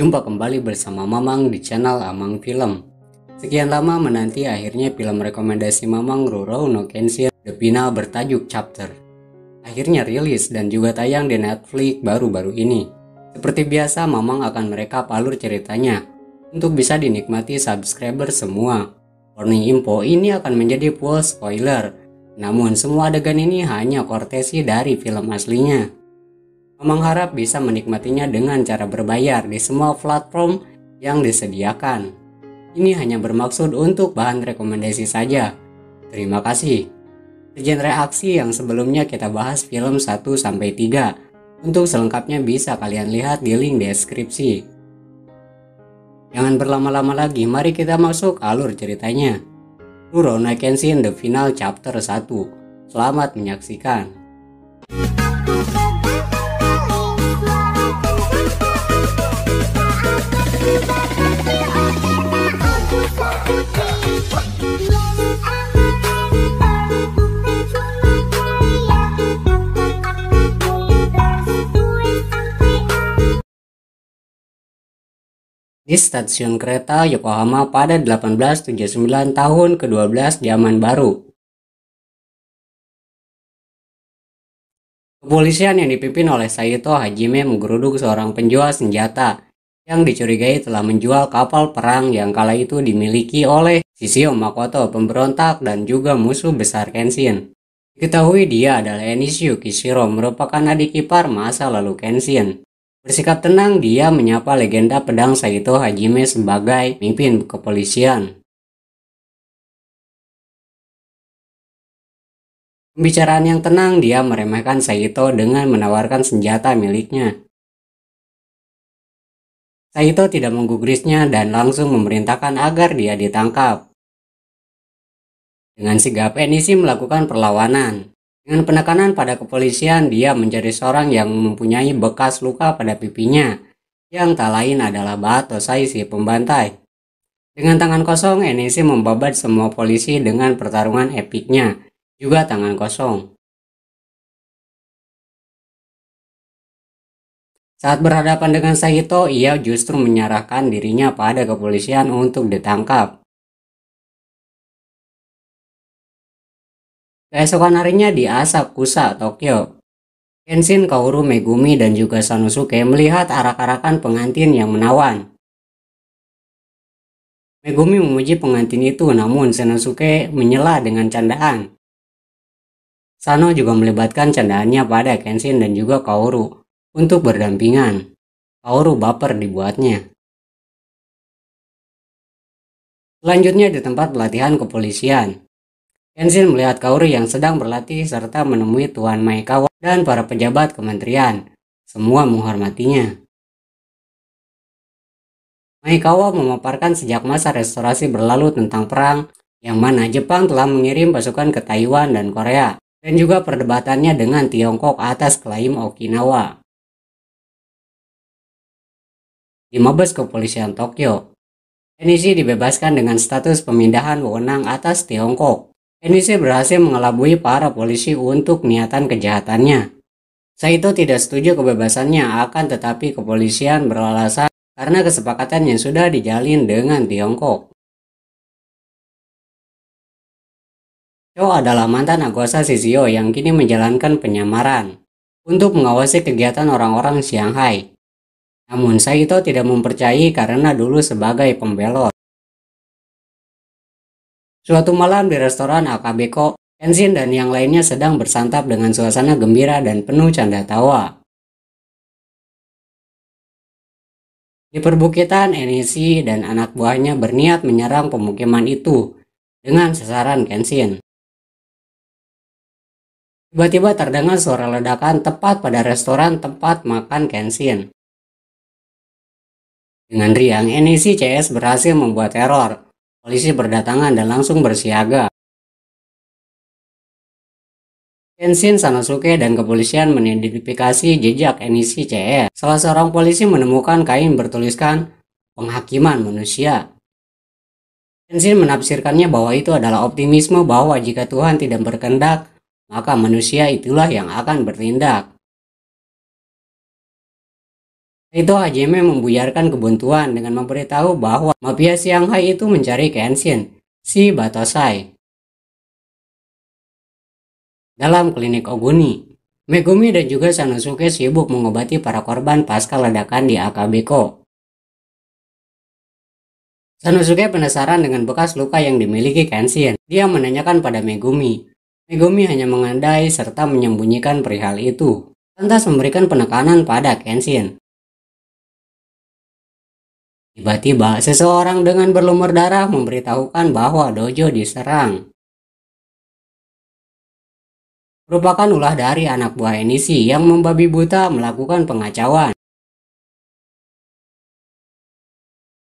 Jumpa kembali bersama Mamang di channel Amang Film. Sekian lama menanti akhirnya film rekomendasi Mamang Roro no Kenshin The Final bertajuk Chapter. Akhirnya rilis dan juga tayang di Netflix baru-baru ini. Seperti biasa Mamang akan mereka palur ceritanya untuk bisa dinikmati subscriber semua. Warning info ini akan menjadi full spoiler. Namun semua adegan ini hanya kortesi dari film aslinya. Mamang harap bisa menikmatinya dengan cara berbayar di semua platform yang disediakan. Ini hanya bermaksud untuk bahan rekomendasi saja. Terima kasih. Sejen aksi yang sebelumnya kita bahas film 1 sampai 3. Untuk selengkapnya bisa kalian lihat di link deskripsi. Jangan berlama-lama lagi, mari kita masuk alur ceritanya. Rurouni Kenshin The Final Chapter 1. Selamat menyaksikan. di stasiun kereta Yokohama pada 1879 tahun ke-12 zaman baru. Kepolisian yang dipimpin oleh Saito Hajime menggeruduk seorang penjual senjata yang dicurigai telah menjual kapal perang yang kala itu dimiliki oleh Shishio Makoto pemberontak dan juga musuh besar Kenshin. Diketahui dia adalah Enishu Kishiro merupakan adik ipar masa lalu Kenshin. Bersikap tenang, dia menyapa legenda pedang Saito Hajime sebagai pemimpin kepolisian. Pembicaraan yang tenang, dia meremehkan Saito dengan menawarkan senjata miliknya. Saito tidak menggugurinya dan langsung memerintahkan agar dia ditangkap. Dengan sigap, Enishi melakukan perlawanan. Dengan penekanan pada kepolisian, dia menjadi seorang yang mempunyai bekas luka pada pipinya, yang tak lain adalah Bato Saisi pembantai. Dengan tangan kosong, NEC membabat semua polisi dengan pertarungan epiknya, juga tangan kosong. Saat berhadapan dengan Saito, ia justru menyerahkan dirinya pada kepolisian untuk ditangkap. Keesokan harinya di Asakusa, Tokyo, Kenshin, Kaoru, Megumi, dan juga Sanosuke melihat arak-arakan pengantin yang menawan. Megumi memuji pengantin itu namun Sanosuke menyela dengan candaan. Sano juga melibatkan candaannya pada Kenshin dan juga Kaoru untuk berdampingan. Kaoru baper dibuatnya. Selanjutnya di tempat pelatihan kepolisian, Tenzin melihat Kaori yang sedang berlatih serta menemui Tuan Maekawa dan para pejabat kementerian. Semua menghormatinya. Maekawa memaparkan sejak masa restorasi berlalu tentang perang yang mana Jepang telah mengirim pasukan ke Taiwan dan Korea dan juga perdebatannya dengan Tiongkok atas klaim Okinawa. Di Mabes Kepolisian Tokyo, Kenichi dibebaskan dengan status pemindahan wewenang atas Tiongkok. NDC berhasil mengelabui para polisi untuk niatan kejahatannya. Saito tidak setuju kebebasannya akan tetapi kepolisian beralasan karena kesepakatan yang sudah dijalin dengan Tiongkok. Cho adalah mantan Agosa Sizio yang kini menjalankan penyamaran untuk mengawasi kegiatan orang-orang Shanghai. Namun Saito tidak mempercayai karena dulu sebagai pembelot. Suatu malam di restoran Akabeko, Kenshin dan yang lainnya sedang bersantap dengan suasana gembira dan penuh canda tawa. Di perbukitan, Enishi dan anak buahnya berniat menyerang pemukiman itu dengan sasaran Kenshin. Tiba-tiba terdengar suara ledakan tepat pada restoran tempat makan Kenshin. Dengan riang, Enishi CS berhasil membuat teror Polisi berdatangan dan langsung bersiaga. Kenshin Sanosuke dan kepolisian mengidentifikasi jejak Enishi CR. Salah seorang polisi menemukan kain bertuliskan penghakiman manusia. Kenshin menafsirkannya bahwa itu adalah optimisme bahwa jika Tuhan tidak berkendak, maka manusia itulah yang akan bertindak. Itu Hajime membuyarkan kebuntuan dengan memberitahu bahwa mafia Shanghai itu mencari Kenshin, si Batosai. Dalam klinik Oguni, Megumi dan juga Sanosuke sibuk mengobati para korban pasca ledakan di Akabeko. Sanosuke penasaran dengan bekas luka yang dimiliki Kenshin. Dia menanyakan pada Megumi. Megumi hanya mengandai serta menyembunyikan perihal itu, lantas memberikan penekanan pada Kenshin. Tiba-tiba, seseorang dengan berlumur darah memberitahukan bahwa dojo diserang. Merupakan ulah dari anak buah Enishi yang membabi buta melakukan pengacauan.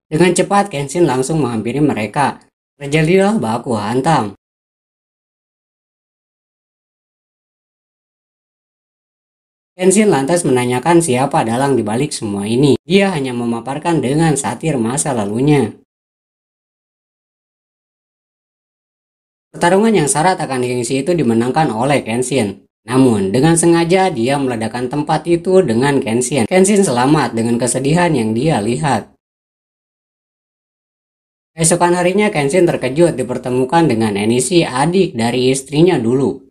Dengan cepat, Kenshin langsung menghampiri mereka. Terjadilah baku hantam. Kenshin lantas menanyakan siapa dalang dibalik semua ini. Dia hanya memaparkan dengan satir masa lalunya. Pertarungan yang syarat akan gengsi itu dimenangkan oleh Kenshin. Namun, dengan sengaja dia meledakkan tempat itu dengan Kenshin. Kenshin selamat dengan kesedihan yang dia lihat. Esokan harinya Kenshin terkejut dipertemukan dengan Enishi, adik dari istrinya dulu.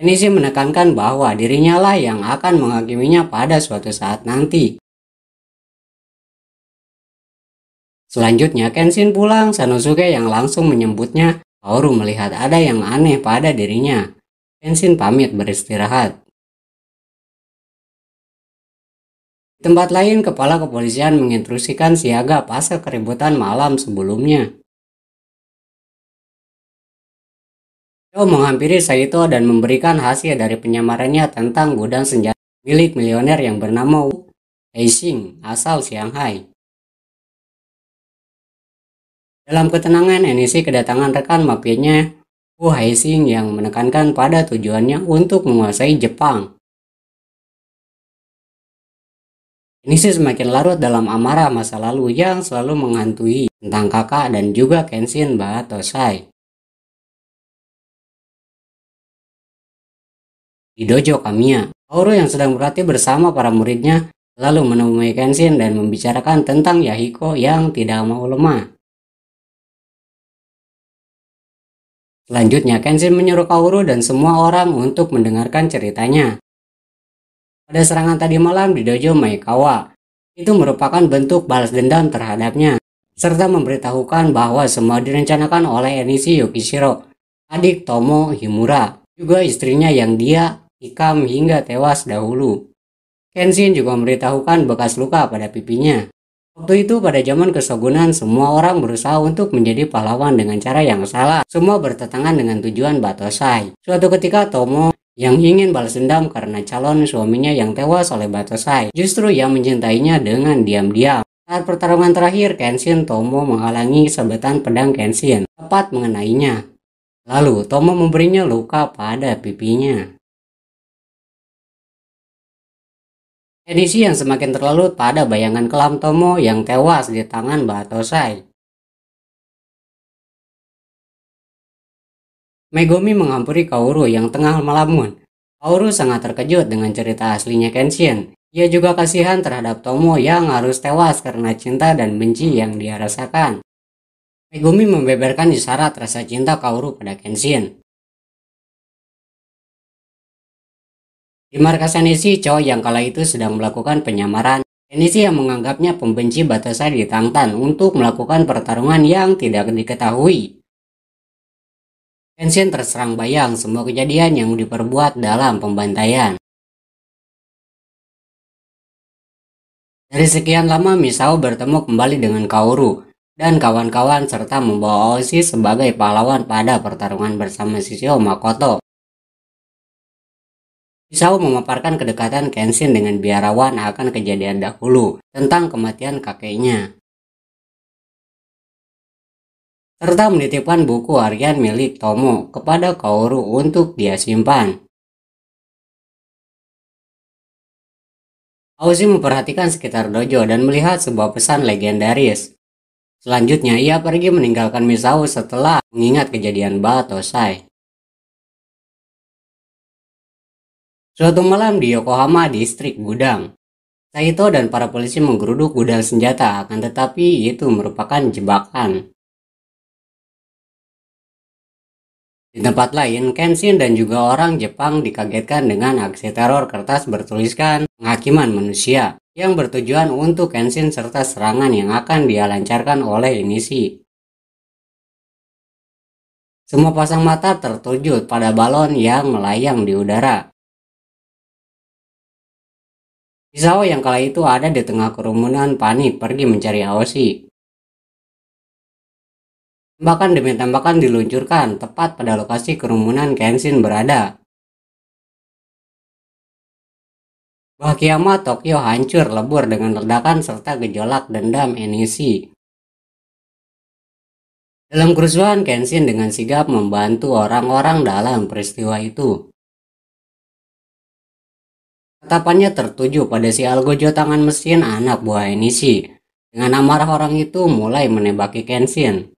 Kenichi menekankan bahwa dirinya lah yang akan menghakiminya pada suatu saat nanti. Selanjutnya Kenshin pulang, Sanosuke yang langsung menyebutnya, Auru melihat ada yang aneh pada dirinya. Kenshin pamit beristirahat. Di tempat lain, kepala kepolisian menginstruksikan siaga pasal keributan malam sebelumnya. Joe menghampiri Saito dan memberikan hasil dari penyamarannya tentang gudang senjata milik milioner yang bernama Wu asal Shanghai. Dalam ketenangan, NEC kedatangan rekan mafianya Wu Heising yang menekankan pada tujuannya untuk menguasai Jepang. NEC semakin larut dalam amarah masa lalu yang selalu menghantui tentang kakak dan juga Kenshin Batosai. di dojo Kamiya. Kaoru yang sedang berlatih bersama para muridnya lalu menemui Kenshin dan membicarakan tentang Yahiko yang tidak mau lemah. Selanjutnya, Kenshin menyuruh Kaoru dan semua orang untuk mendengarkan ceritanya. Pada serangan tadi malam di dojo Maekawa, itu merupakan bentuk balas dendam terhadapnya, serta memberitahukan bahwa semua direncanakan oleh Enishi Yukishiro, adik Tomo Himura, juga istrinya yang dia Ikam hingga tewas dahulu. Kenshin juga memberitahukan bekas luka pada pipinya. Waktu itu pada zaman kesogunan semua orang berusaha untuk menjadi pahlawan dengan cara yang salah. Semua bertentangan dengan tujuan Batosai. Suatu ketika Tomo yang ingin balas dendam karena calon suaminya yang tewas oleh Batosai justru yang mencintainya dengan diam-diam. Saat pertarungan terakhir, Kenshin Tomo menghalangi sabetan pedang Kenshin tepat mengenainya. Lalu Tomo memberinya luka pada pipinya. Edisi yang semakin terlalu pada bayangan kelam Tomo yang tewas di tangan Batosai. Megumi menghampiri Kaoru yang tengah melamun. Kaoru sangat terkejut dengan cerita aslinya Kenshin. Ia juga kasihan terhadap Tomo yang harus tewas karena cinta dan benci yang dia rasakan. Megumi membeberkan isyarat rasa cinta Kaoru pada Kenshin. Di markas Senisi, Cho yang kala itu sedang melakukan penyamaran. Senisi yang menganggapnya pembenci batasan di Tangtan untuk melakukan pertarungan yang tidak diketahui. Kenshin terserang bayang semua kejadian yang diperbuat dalam pembantaian. Dari sekian lama Misao bertemu kembali dengan Kaoru dan kawan-kawan serta membawa Oshi sebagai pahlawan pada pertarungan bersama Shishio Makoto. Pisau memaparkan kedekatan Kenshin dengan biarawan akan kejadian dahulu tentang kematian kakeknya. Serta menitipkan buku harian milik Tomo kepada Kaoru untuk dia simpan. Aoshi memperhatikan sekitar dojo dan melihat sebuah pesan legendaris. Selanjutnya, ia pergi meninggalkan Misao setelah mengingat kejadian Batosai. Suatu malam di Yokohama, distrik gudang. Saito dan para polisi menggeruduk gudang senjata, akan tetapi itu merupakan jebakan. Di tempat lain, Kenshin dan juga orang Jepang dikagetkan dengan aksi teror kertas bertuliskan penghakiman manusia yang bertujuan untuk Kenshin serta serangan yang akan dia lancarkan oleh Inishi. Semua pasang mata tertuju pada balon yang melayang di udara. Misawa yang kala itu ada di tengah kerumunan panik pergi mencari Aoshi. Tembakan demi tembakan diluncurkan tepat pada lokasi kerumunan Kenshin berada. Bahkiyama Tokyo hancur lebur dengan ledakan serta gejolak dendam Enishi. Dalam kerusuhan, Kenshin dengan sigap membantu orang-orang dalam peristiwa itu. Tatapannya tertuju pada si Algojo tangan mesin anak buah Enishi. Dengan amarah orang itu mulai menembaki Kenshin.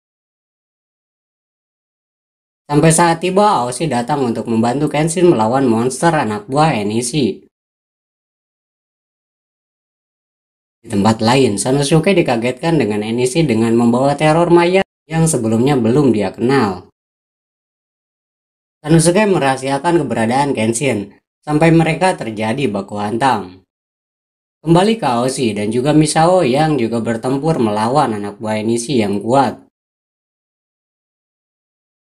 Sampai saat tiba, Aoshi datang untuk membantu Kenshin melawan monster anak buah Enishi. Di tempat lain, Sanosuke dikagetkan dengan Enishi dengan membawa teror maya yang sebelumnya belum dia kenal. Sanosuke merahasiakan keberadaan Kenshin sampai mereka terjadi baku hantam. Kembali ke Aoshi dan juga Misao yang juga bertempur melawan anak buah Enishi yang kuat.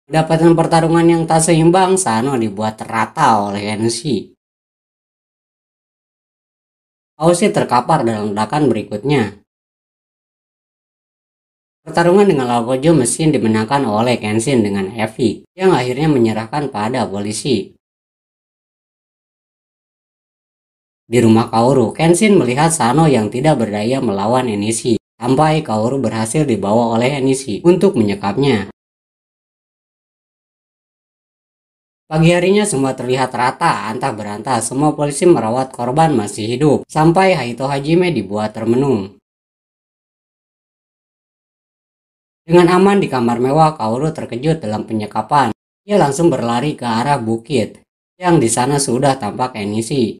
Dapatan pertarungan yang tak seimbang, Sano dibuat rata oleh Enishi. Aoshi terkapar dalam ledakan berikutnya. Pertarungan dengan Lakojo mesin dimenangkan oleh Kenshin dengan Evi yang akhirnya menyerahkan pada polisi. Di rumah Kaoru, Kenshin melihat Sano yang tidak berdaya melawan Enishi, sampai Kaoru berhasil dibawa oleh Enishi untuk menyekapnya. Pagi harinya semua terlihat rata, antah berantah, semua polisi merawat korban masih hidup, sampai Haito Hajime dibuat termenung. Dengan aman di kamar mewah, Kaoru terkejut dalam penyekapan. Ia langsung berlari ke arah bukit, yang di sana sudah tampak Enishi.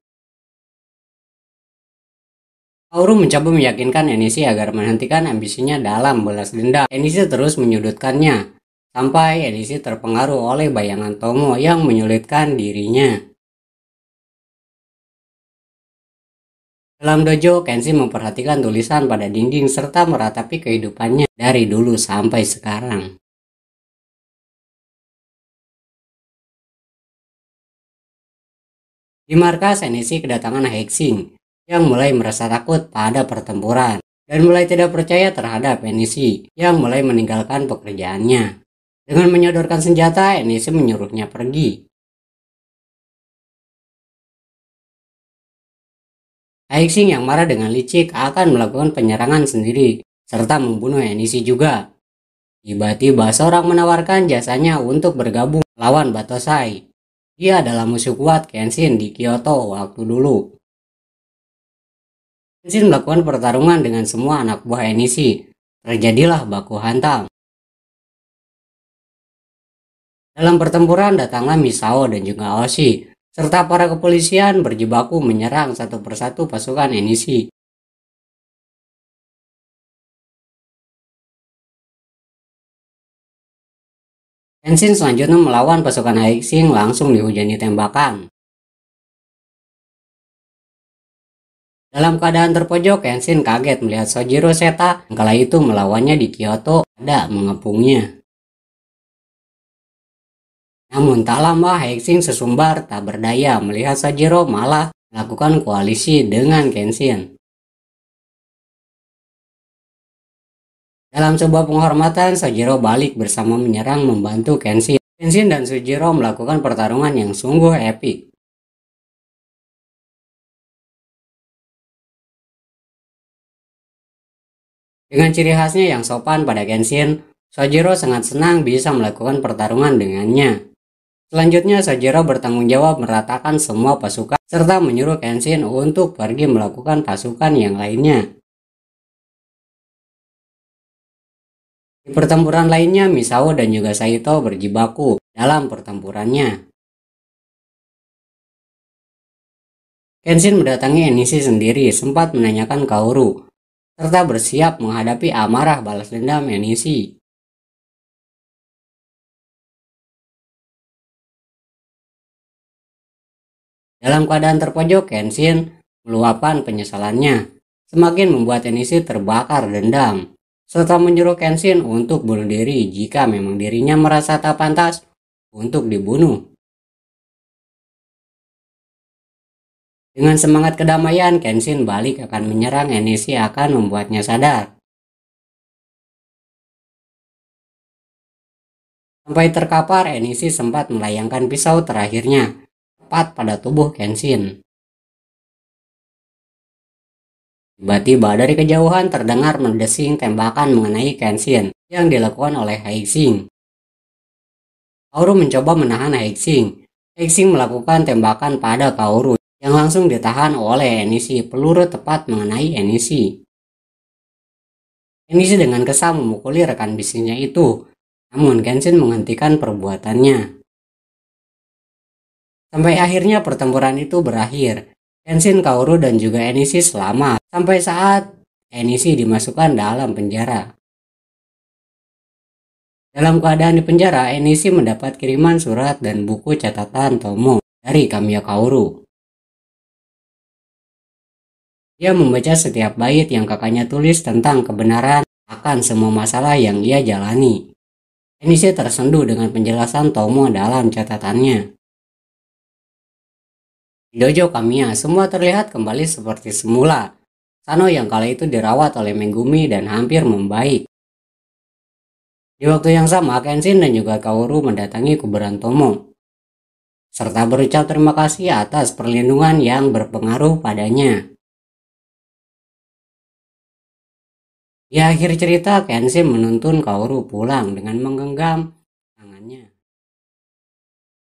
Aurum mencoba meyakinkan Enishi agar menghentikan ambisinya dalam balas dendam. Enishi terus menyudutkannya, sampai Enishi terpengaruh oleh bayangan Tomo yang menyulitkan dirinya. Dalam dojo, Kenshi memperhatikan tulisan pada dinding serta meratapi kehidupannya dari dulu sampai sekarang. Di markas, Enishi kedatangan Hexing yang mulai merasa takut pada pertempuran dan mulai tidak percaya terhadap Enisi yang mulai meninggalkan pekerjaannya. Dengan menyodorkan senjata, Enisi menyuruhnya pergi. Aixing yang marah dengan licik akan melakukan penyerangan sendiri serta membunuh Enisi juga. Tiba-tiba seorang menawarkan jasanya untuk bergabung lawan Batosai. Dia adalah musuh kuat Kenshin di Kyoto waktu dulu. Enzin melakukan pertarungan dengan semua anak buah Enishi. Terjadilah baku hantam. Dalam pertempuran datanglah Misao dan juga Oshi, serta para kepolisian berjibaku menyerang satu persatu pasukan Enishi. Enshin selanjutnya melawan pasukan Aixing langsung dihujani tembakan. Dalam keadaan terpojok, Kenshin kaget melihat Sojiro Seta yang kala itu melawannya di Kyoto ada mengepungnya. Namun tak lama Hexing sesumbar tak berdaya melihat Sojiro malah melakukan koalisi dengan Kenshin. Dalam sebuah penghormatan, Sojiro balik bersama menyerang membantu Kenshin. Kenshin dan Sojiro melakukan pertarungan yang sungguh epik. Dengan ciri khasnya yang sopan pada Kenshin, Sojiro sangat senang bisa melakukan pertarungan dengannya. Selanjutnya, Sojiro bertanggung jawab meratakan semua pasukan serta menyuruh Kenshin untuk pergi melakukan pasukan yang lainnya. Di pertempuran lainnya, Misao dan juga Saito berjibaku dalam pertempurannya. Kenshin mendatangi Enishi sendiri, sempat menanyakan Kaoru serta bersiap menghadapi amarah balas dendam yang diisi. Dalam keadaan terpojok, Kenshin meluapkan penyesalannya, semakin membuat Enishi terbakar dendam, serta menyuruh Kenshin untuk bunuh diri jika memang dirinya merasa tak pantas untuk dibunuh. Dengan semangat kedamaian, Kenshin balik akan menyerang Enishi akan membuatnya sadar. Sampai terkapar, Enishi sempat melayangkan pisau terakhirnya, tepat pada tubuh Kenshin. Tiba-tiba dari kejauhan terdengar mendesing tembakan mengenai Kenshin yang dilakukan oleh Haixing. Kaoru mencoba menahan Haixing. Haixing melakukan tembakan pada Kaoru yang langsung ditahan oleh Enishi peluru tepat mengenai Enishi. Enishi dengan kesal memukuli rekan bisnisnya itu, namun Kenshin menghentikan perbuatannya. Sampai akhirnya pertempuran itu berakhir, Kenshin Kaoru dan juga Enishi selamat sampai saat Enishi dimasukkan dalam penjara. Dalam keadaan di penjara, Enishi mendapat kiriman surat dan buku catatan Tomo dari Kamiya Kaoru. Dia membaca setiap bait yang kakaknya tulis tentang kebenaran akan semua masalah yang ia jalani. Enise tersendu dengan penjelasan Tomo dalam catatannya. Di dojo Kamiya, semua terlihat kembali seperti semula. Sano yang kala itu dirawat oleh Megumi dan hampir membaik. Di waktu yang sama, Kenshin dan juga Kaoru mendatangi kuburan Tomo, serta berucap terima kasih atas perlindungan yang berpengaruh padanya. Di akhir cerita, Kenshin menuntun Kaoru pulang dengan menggenggam